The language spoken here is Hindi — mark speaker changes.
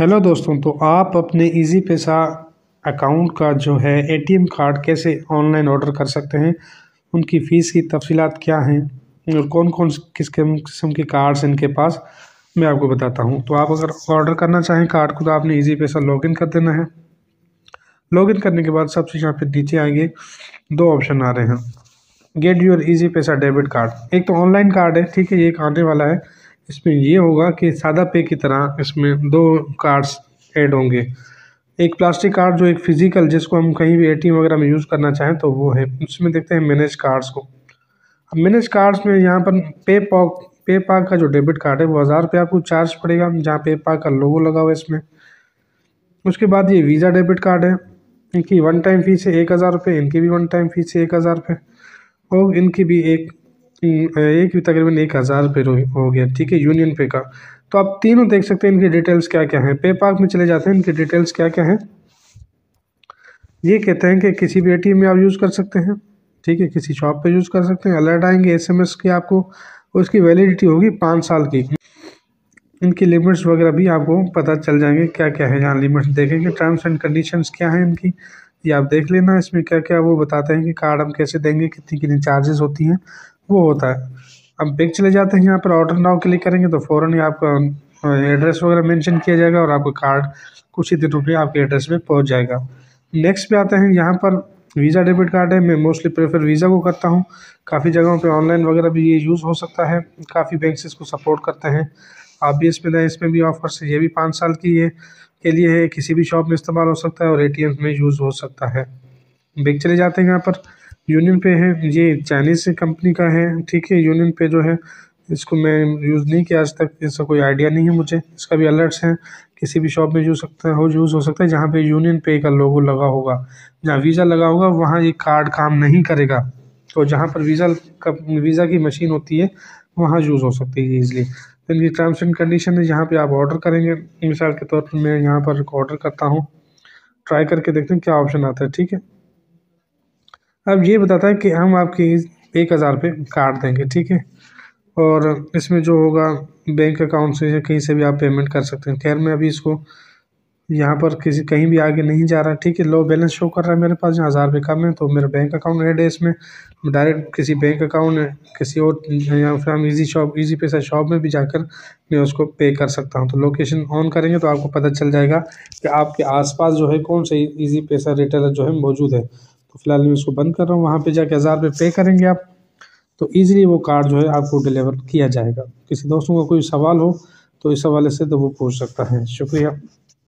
Speaker 1: हेलो दोस्तों तो आप अपने इजी पैसा अकाउंट का जो है एटीएम कार्ड कैसे ऑनलाइन ऑर्डर कर सकते हैं उनकी फ़ीस की तफसीत क्या हैं और कौन कौन किस किस्म के कार्ड्स इनके पास मैं आपको बताता हूं तो आप अगर ऑर्डर करना चाहें कार्ड को तो आपने इजी पैसा लॉगिन कर देना है लॉगिन करने के बाद सबसे यहाँ पर नीचे आएंगे दो ऑप्शन आ रहे हैं get your Easypaisa debit card एक तो ऑनलाइन कार्ड है ठीक है ये एक आने वाला है इसमें ये होगा कि सादा पे की तरह इसमें दो कार्ड्स ऐड होंगे एक प्लास्टिक कार्ड जो एक फ़िज़िकल जिसको हम कहीं भी एटीएम वगैरह में यूज़ करना चाहें तो वो है उसमें देखते हैं मैनेज कार्ड्स को अब मैनेज कार्ड्स में यहाँ पर पे पॉक पे पाक का जो डेबिट कार्ड है वो हज़ार रुपये आपको चार्ज पड़ेगा जहाँ पे पाक का लोगो लगा हुआ है इसमें उसके बाद ये वीज़ा डेबिट कार्ड है इनकी वन टाइम फ़ीस है एक हज़ार रुपये इनकी भी वन टाइम फ़ीस है एक हज़ार रुपये और इनकी भी एक एक भी तकरीबन एक हज़ार पे हो गया ठीक है यूनियन पे का तो आप तीनों देख सकते हैं इनकी डिटेल्स क्या क्या हैं पे पार्क में चले जाते हैं इनकी डिटेल्स क्या क्या हैं ये कहते हैं कि किसी भी ए में आप यूज़ कर सकते हैं ठीक है किसी शॉप पे यूज़ कर सकते हैं अलर्ट आएंगे एसएमएस की आपको उसकी वैलिडिटी होगी पाँच साल की इनकी लिमिट्स वगैरह भी आपको पता चल जाएंगे क्या क्या है यहाँ लिमिट्स देखेंगे टर्म्स एंड कंडीशंस क्या हैं इनकी ये आप देख लेना इसमें क्या क्या वो बताते हैं कि कार्ड हम कैसे देंगे कितनी कितनी चार्जेस होती हैं वो होता है अब बैग चले जाते हैं यहाँ पर ऑर्डर नाउ क्लिक करेंगे तो फ़ौर ही आपका एड्रेस वगैरह मेंशन किया जाएगा और आपका कार्ड कुछ ही दिनों में आपके एड्रेस पे पहुँच जाएगा नेक्स्ट पे आते हैं यहाँ पर वीज़ा डेबिट कार्ड है मैं मोस्टली प्रेफर वीज़ा को करता हूँ काफ़ी जगहों पर ऑनलाइन वगैरह भी ये यूज़ हो सकता है काफ़ी बैंक इसको सपोर्ट करते हैं आप भी इसमें दें इसमें भी ऑफर्स ये भी पाँच साल की है के लिए है किसी भी शॉप में इस्तेमाल हो सकता है और ए में यूज़ हो सकता है बैंक चले जाते हैं यहाँ पर यूनियन पे है ये चाइनीज़ कंपनी का है ठीक है यूनियन पे जो है इसको मैं यूज़ नहीं किया आज तक इसका कोई आइडिया नहीं है मुझे इसका भी अलर्ट्स हैं किसी भी शॉप में यूज़ सकता हो यूज़ हो सकता है जहाँ पे यूनियन पे का लोगो लगा होगा जहाँ वीज़ा लगा होगा वहाँ ये कार्ड काम नहीं करेगा तो जहाँ पर वीज़ा का वीज़ा की मशीन होती है वहाँ यूज़ हो सकती है ईजिली तो ये टर्म्स एंड कंडीशन है जहाँ पर आप ऑर्डर करेंगे मिसाल के तौर पर मैं यहाँ पर ऑर्डर करता हूँ ट्राई करके देखते हैं क्या ऑप्शन आता है ठीक है अब ये बताता है कि हम आपकी एक हज़ार रुपये काट देंगे ठीक है और इसमें जो होगा बैंक अकाउंट से या कहीं से भी आप पेमेंट कर सकते हैं खैर मैं अभी इसको यहाँ पर किसी कहीं भी आगे नहीं जा रहा ठीक है लो बैलेंस शो कर रहा है मेरे पास जहाँ हज़ार रुपये कम है तो मेरा बैंक अकाउंट ऐड है इसमें डायरेक्ट किसी बैंक अकाउंट है किसी और या फिर हम easy shop Easypaisa shop में भी जाकर मैं उसको पे कर सकता हूँ तो लोकेशन ऑन करेंगे तो आपको पता चल जाएगा कि आपके आसपास जो है कौन सा ईजी पैसा रिटेलर जो है मौजूद है तो फिलहाल मैं इसको बंद कर रहा हूँ वहाँ पे जाके हज़ार रुपये पे करेंगे आप तो ईज़िली वो कार्ड जो है आपको डिलीवर किया जाएगा किसी दोस्तों का कोई सवाल हो तो इस हवाले से तो वो पूछ सकता है शुक्रिया